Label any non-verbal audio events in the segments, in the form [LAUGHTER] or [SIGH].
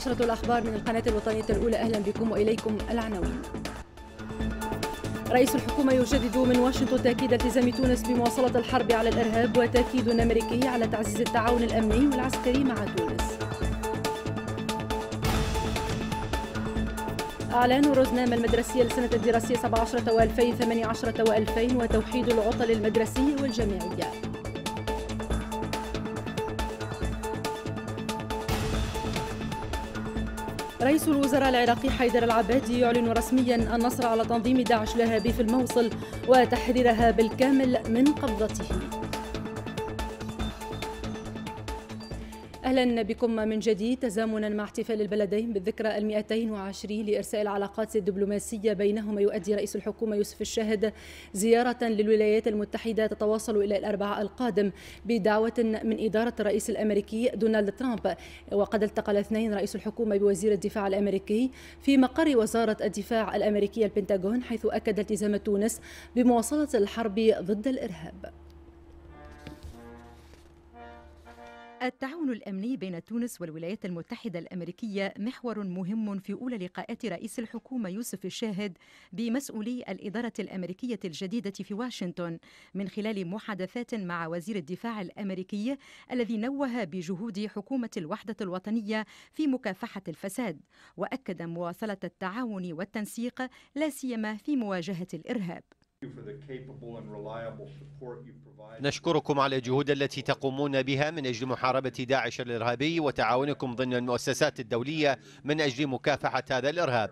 نشرة الأخبار من القناة الوطنية الأولى أهلا بكم وإليكم العناوين رئيس الحكومة يجدد من واشنطن تأكيد التزام تونس بمواصلة الحرب على الإرهاب وتأكيد أمريكي على تعزيز التعاون الأمني والعسكري مع تونس أعلان روزنام المدرسية لسنة الدراسية 17 و 2018 و 2000 وتوحيد العطل المدرسية والجامعية رئيس الوزراء العراقي حيدر العبادي يعلن رسميا النصر على تنظيم داعش الإرهابي في الموصل وتحريرها بالكامل من قبضته أهلا بكم من جديد تزامنا مع احتفال البلدين بالذكرى ال 220 لإرساء العلاقات الدبلوماسية بينهما يؤدي رئيس الحكومة يوسف الشاهد زيارة للولايات المتحدة تتواصل إلى الأربعاء القادم بدعوة من إدارة الرئيس الأمريكي دونالد ترامب وقد التقى الاثنين رئيس الحكومة بوزير الدفاع الأمريكي في مقر وزارة الدفاع الأمريكية البنتاغون حيث أكد التزام تونس بمواصلة الحرب ضد الإرهاب التعاون الامني بين تونس والولايات المتحده الامريكيه محور مهم في اولى لقاءات رئيس الحكومه يوسف الشاهد بمسؤولي الاداره الامريكيه الجديده في واشنطن من خلال محادثات مع وزير الدفاع الامريكي الذي نوه بجهود حكومه الوحده الوطنيه في مكافحه الفساد واكد مواصله التعاون والتنسيق لا سيما في مواجهه الارهاب نشكركم على الجهود التي تقومون بها من أجل محاربة داعش الإرهابي وتعاونكم ضمن المؤسسات الدولية من أجل مكافحة هذا الإرهاب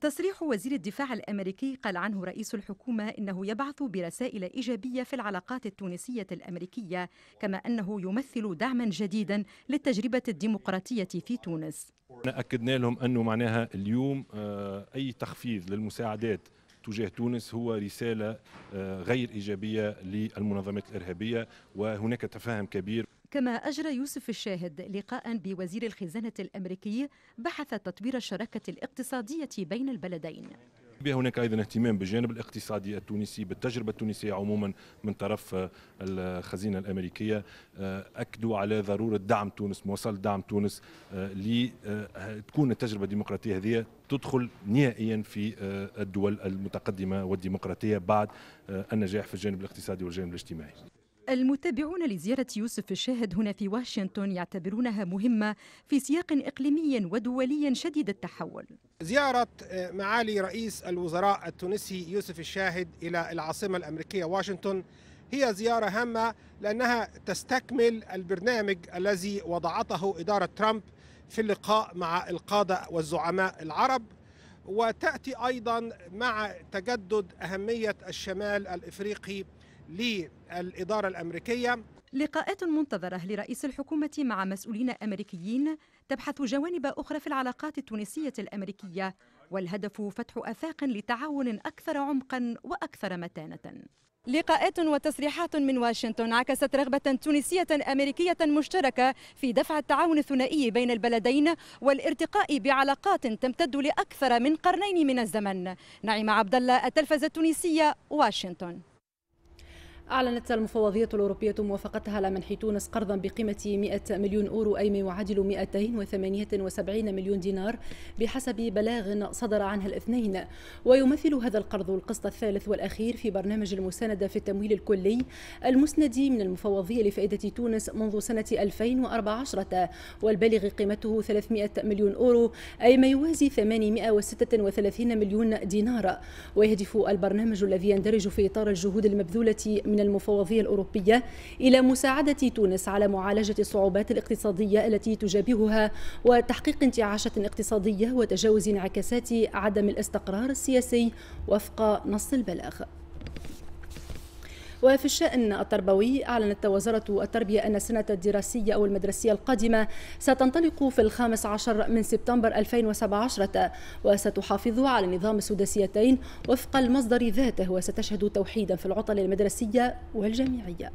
تصريح وزير الدفاع الأمريكي قال عنه رئيس الحكومة إنه يبعث برسائل إيجابية في العلاقات التونسية الأمريكية كما أنه يمثل دعما جديدا للتجربة الديمقراطية في تونس أكدنا لهم أنه معناها اليوم آه، أي تخفيض للمساعدات تجاه تونس هو رسالة آه، غير إيجابية للمنظمات الإرهابية وهناك تفاهم كبير كما أجرى يوسف الشاهد لقاء بوزير الخزانة الأمريكي بحث تطوير الشراكة الاقتصادية بين البلدين هناك ايضا اهتمام بالجانب الاقتصادي التونسي بالتجربه التونسيه عموما من طرف آه، الخزينه الامريكيه آه، اكدوا على ضروره دعم تونس مواصله دعم تونس آه، لتكون التجربه الديمقراطيه هذه تدخل نهائيا في الدول المتقدمه والديمقراطيه بعد النجاح في الجانب الاقتصادي والجانب الاجتماعي المتابعون لزيارة يوسف الشاهد هنا في واشنطن يعتبرونها مهمة في سياق إقليمي ودولي شديد التحول زيارة آه، معالي رئيس الوزراء التونسي يوسف الشاهد إلى العاصمة الأمريكية واشنطن هي زيارة هامة لأنها تستكمل البرنامج الذي وضعته إدارة ترامب في اللقاء مع القادة والزعماء العرب وتأتي أيضا مع تجدد أهمية الشمال الإفريقي للإدارة الأمريكية لقاءات منتظرة لرئيس الحكومة مع مسؤولين أمريكيين تبحث جوانب أخرى في العلاقات التونسية الأمريكية والهدف فتح آفاق لتعاون أكثر عمقا وأكثر متانة لقاءات وتصريحات من واشنطن عكست رغبة تونسية أمريكية مشتركة في دفع التعاون الثنائي بين البلدين والارتقاء بعلاقات تمتد لأكثر من قرنين من الزمن نعيم عبد الله التلفزة التونسية واشنطن أعلنت المفوضية الأوروبية موافقتها على منح تونس قرضا بقيمة 100 مليون أورو أي ما يعادل 278 مليون دينار بحسب بلاغ صدر عنها الاثنين ويمثل هذا القرض القسط الثالث والأخير في برنامج المساندة في التمويل الكلي المسند من المفوضية لفائدة تونس منذ سنة 2014 والبالغ قيمته 300 مليون أورو أي ما يوازي 836 مليون دينار ويهدف البرنامج الذي يندرج في إطار الجهود المبذولة من من المفوضية الأوروبية إلى مساعدة تونس على معالجة الصعوبات الاقتصادية التي تجابهها وتحقيق انتعاشة اقتصادية وتجاوز انعكاسات عدم الاستقرار السياسي وفق نص البلاغ وفي الشأن التربوي أعلنت وزارة التربية أن السنة الدراسية أو المدرسية القادمة ستنطلق في الخامس عشر من سبتمبر 2017 وستحافظ على نظام السداسيتين وفق المصدر ذاته وستشهد توحيدا في العطل المدرسية والجامعية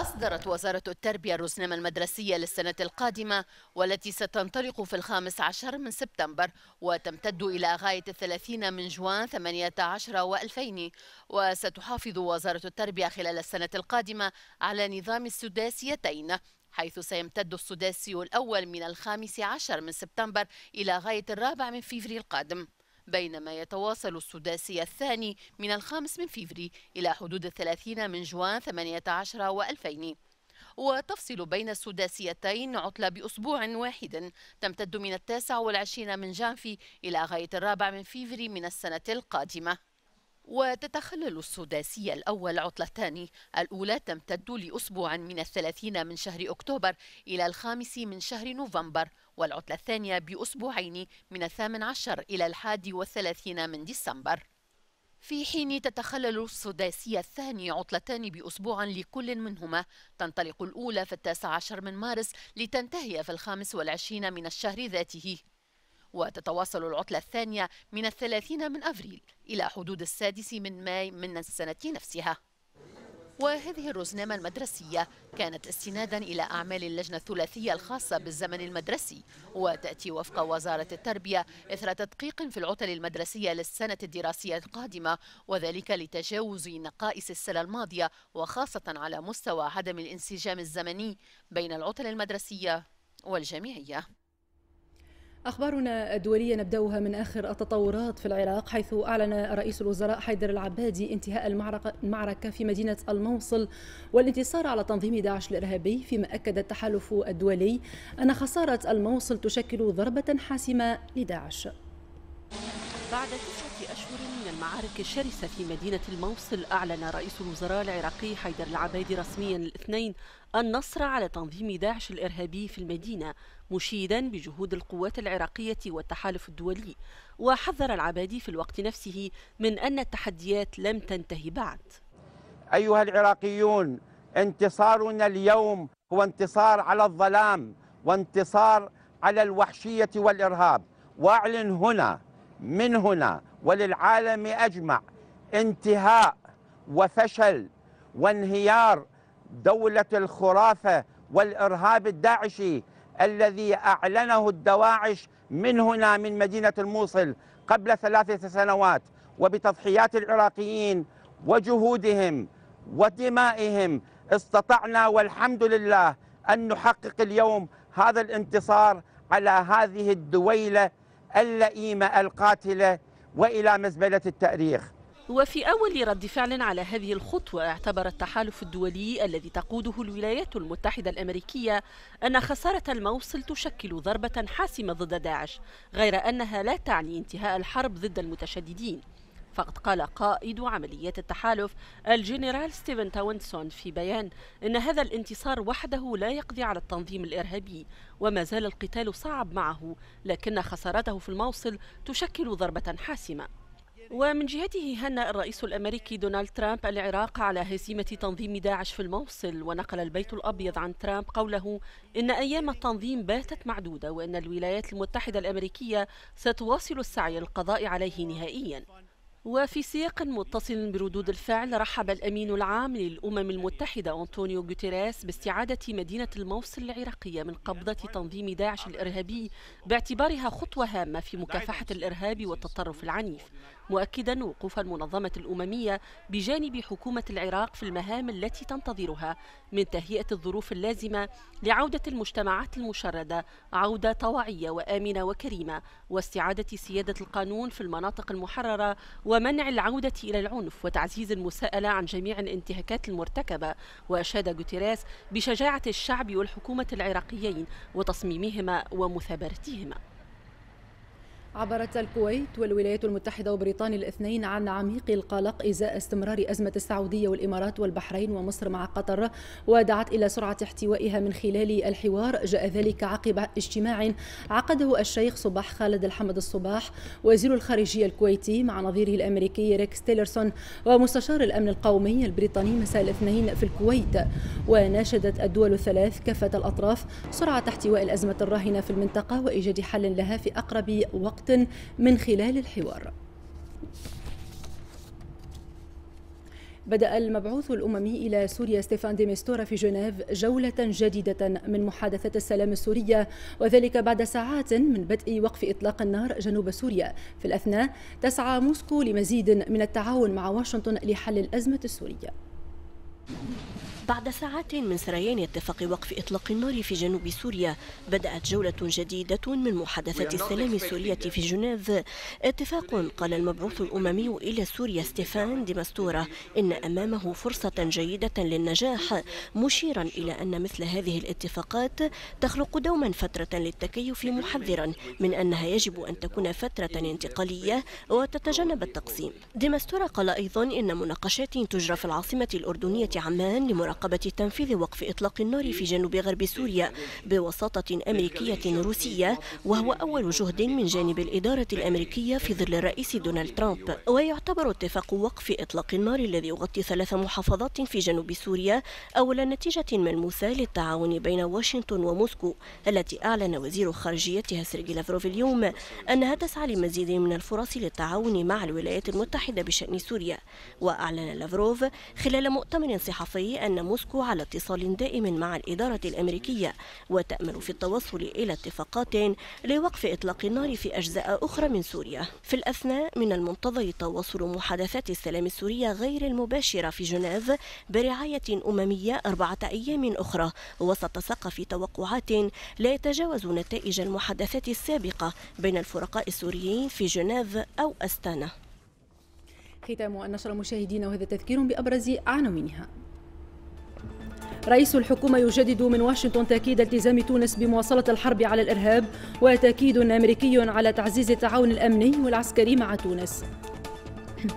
أصدرت وزارة التربية الرسوم المدرسية للسنة القادمة والتي ستنطلق في الخامس عشر من سبتمبر وتمتد إلى غاية الثلاثين من جوان 18 و2000 وستحافظ وزارة التربية خلال السنة القادمة على نظام السداسيتين حيث سيمتد السداسي الأول من الخامس عشر من سبتمبر إلى غاية الرابع من فيفري القادم بينما يتواصل السداسي الثاني من الخامس من فيفري إلى حدود الثلاثين من جوان 18 و2000 وتفصل بين السداسيتين عطلة بأسبوع واحد تمتد من التاسع والعشرين من جانفي إلى غاية الرابع من فيفري من السنة القادمة وتتخلل السداسي الأول عطلتان الأولى تمتد لأسبوع من الثلاثين من شهر أكتوبر إلى الخامس من شهر نوفمبر والعطلة الثانية بأسبوعين من الثامن عشر إلى الحادي والثلاثين من ديسمبر في حين تتخلل السداسية الثاني عطلتان بأسبوع لكل منهما تنطلق الأولى في التاسع عشر من مارس لتنتهي في الخامس والعشرين من الشهر ذاته وتتواصل العطلة الثانية من الثلاثين من أفريل إلى حدود السادس من ماي من السنة نفسها وهذه الرزنامة المدرسية كانت استنادا إلى أعمال اللجنة الثلاثية الخاصة بالزمن المدرسي وتأتي وفق وزارة التربية إثر تدقيق في العطل المدرسية للسنة الدراسية القادمة وذلك لتجاوز نقائص السنة الماضية وخاصة على مستوى عدم الانسجام الزمني بين العطل المدرسية والجامعية أخبارنا الدولية نبدأها من آخر التطورات في العراق حيث أعلن رئيس الوزراء حيدر العبادي انتهاء المعركة في مدينة الموصل والانتصار على تنظيم داعش الإرهابي فيما أكد التحالف الدولي أن خسارة الموصل تشكل ضربة حاسمة لداعش بعد أشهر من المعارك الشرسة في مدينة الموصل أعلن رئيس الوزراء العراقي حيدر العبادي رسميا الاثنين النصر على تنظيم داعش الإرهابي في المدينة مشيدا بجهود القوات العراقية والتحالف الدولي وحذر العبادي في الوقت نفسه من أن التحديات لم تنتهي بعد أيها العراقيون انتصارنا اليوم هو انتصار على الظلام وانتصار على الوحشية والإرهاب وأعلن هنا من هنا وللعالم أجمع انتهاء وفشل وانهيار دولة الخرافة والإرهاب الداعشي الذي أعلنه الدواعش من هنا من مدينة الموصل قبل ثلاثة سنوات وبتضحيات العراقيين وجهودهم ودمائهم استطعنا والحمد لله أن نحقق اليوم هذا الانتصار على هذه الدويلة اللئيمة القاتلة وإلى مزبلة التأريخ وفي أول رد فعل على هذه الخطوة اعتبر التحالف الدولي الذي تقوده الولايات المتحدة الأمريكية أن خسارة الموصل تشكل ضربة حاسمة ضد داعش غير أنها لا تعني انتهاء الحرب ضد المتشددين فقد قال قائد عملية التحالف الجنرال ستيفن تاونسون في بيان إن هذا الانتصار وحده لا يقضي على التنظيم الإرهابي وما زال القتال صعب معه لكن خسارته في الموصل تشكل ضربة حاسمة ومن جهته هنأ الرئيس الأمريكي دونالد ترامب العراق على هزيمة تنظيم داعش في الموصل ونقل البيت الأبيض عن ترامب قوله إن أيام التنظيم باتت معدودة وإن الولايات المتحدة الأمريكية ستواصل السعي للقضاء عليه نهائياً وفي سياق متصل بردود الفعل رحب الأمين العام للأمم المتحدة أنطونيو غوتيريس باستعادة مدينة الموصل العراقية من قبضة تنظيم داعش الإرهابي باعتبارها خطوة هامة في مكافحة الإرهاب والتطرف العنيف مؤكدا وقوف المنظمة الأممية بجانب حكومة العراق في المهام التي تنتظرها من تهيئة الظروف اللازمة لعودة المجتمعات المشردة عودة طوعية وآمنة وكريمة واستعادة سيادة القانون في المناطق المحررة و ومنع العودة إلى العنف وتعزيز المساءلة عن جميع الانتهاكات المرتكبة وأشاد جوتيريس بشجاعة الشعب والحكومة العراقيين وتصميمهما ومثابرتهما عبرت الكويت والولايات المتحدة وبريطانيا الاثنين عن عميق القلق إزاء استمرار أزمة السعودية والإمارات والبحرين ومصر مع قطر ودعت إلى سرعة احتوائها من خلال الحوار جاء ذلك عقب اجتماع عقده الشيخ صباح خالد الحمد الصباح وزير الخارجية الكويتي مع نظيره الأمريكي ريكس تيلرسون ومستشار الأمن القومي البريطاني مساء الاثنين في الكويت وناشدت الدول الثلاث كافة الأطراف سرعة احتواء الأزمة الراهنة في المنطقة وإيجاد حل لها في أقرب وقت مشروعة من خلال الحوار بدأ المبعوث الأممي إلى سوريا ستيفان دي ميستورا في جنيف جولة جديدة من محادثة السلام السورية وذلك بعد ساعات من بدء وقف إطلاق النار جنوب سوريا في الأثناء تسعى موسكو لمزيد من التعاون مع واشنطن لحل الأزمة السورية بعد ساعات من سريان اتفاق وقف إطلاق النار في جنوب سوريا بدأت جولة جديدة من محادثات السلام السورية في جنيف اتفاق قال المبعوث الأممي إلى سوريا ستيفان ديماستورا إن أمامه فرصة جيدة للنجاح مشيرا إلى أن مثل هذه الاتفاقات تخلق دوما فترة للتكيف محذرا من أنها يجب أن تكون فترة انتقالية وتتجنب التقسيم ديماستورا قال أيضا إن مناقشات تجرى في العاصمة الأردنية عمان لمراقبة مراقبة تنفيذ وقف إطلاق النار في جنوب غرب سوريا بوساطة أمريكية روسية وهو أول جهد من جانب الإدارة الأمريكية في ظل الرئيس دونالد ترامب ويعتبر اتفاق وقف إطلاق النار الذي يغطي ثلاث محافظات في جنوب سوريا أول نتيجة ملموسة للتعاون بين واشنطن وموسكو التي أعلن وزير خارجيتها سيرجي لافروف اليوم أنها تسعى لمزيد من الفرص للتعاون مع الولايات المتحدة بشأن سوريا وأعلن لافروف خلال مؤتمر صحفي أن موسكو على اتصال دائم مع الإدارة الأمريكية وتأمل في التوصل إلى اتفاقات لوقف إطلاق النار في أجزاء أخرى من سوريا في الأثناء من المنتظر تواصل محادثات السلام السورية غير المباشرة في جنيف برعاية أممية أربعة أيام أخرى وسط سقف توقعات لا يتجاوز نتائج المحادثات السابقة بين الفرقاء السوريين في جنيف أو أستانا ختام النشر مشاهدينا وهذا تذكير بأبرز عناوينها رئيس الحكومة يجدد من واشنطن تأكيد التزام تونس بمواصلة الحرب على الإرهاب وتأكيد أمريكي على تعزيز التعاون الأمني والعسكري مع تونس [CLEARS THROAT]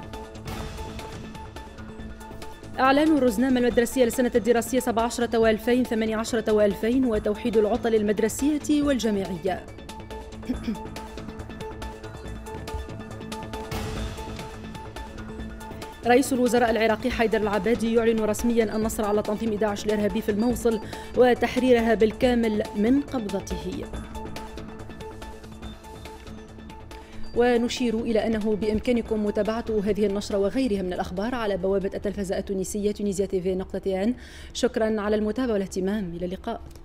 إعلان الرزنامة المدرسية لسنة الدراسية 17 و2000 18 و2000 وتوحيد العطل المدرسية والجامعية [CLEARS THROAT] رئيس الوزراء العراقي حيدر العبادي يعلن رسميا النصر على تنظيم داعش الإرهابي في الموصل وتحريرها بالكامل من قبضته ونشير إلى أنه بإمكانكم متابعة هذه النشرة وغيرها من الأخبار على بوابة التلفزة التونسية تونيزيا تيفي آن شكرا على المتابعة والاهتمام إلى اللقاء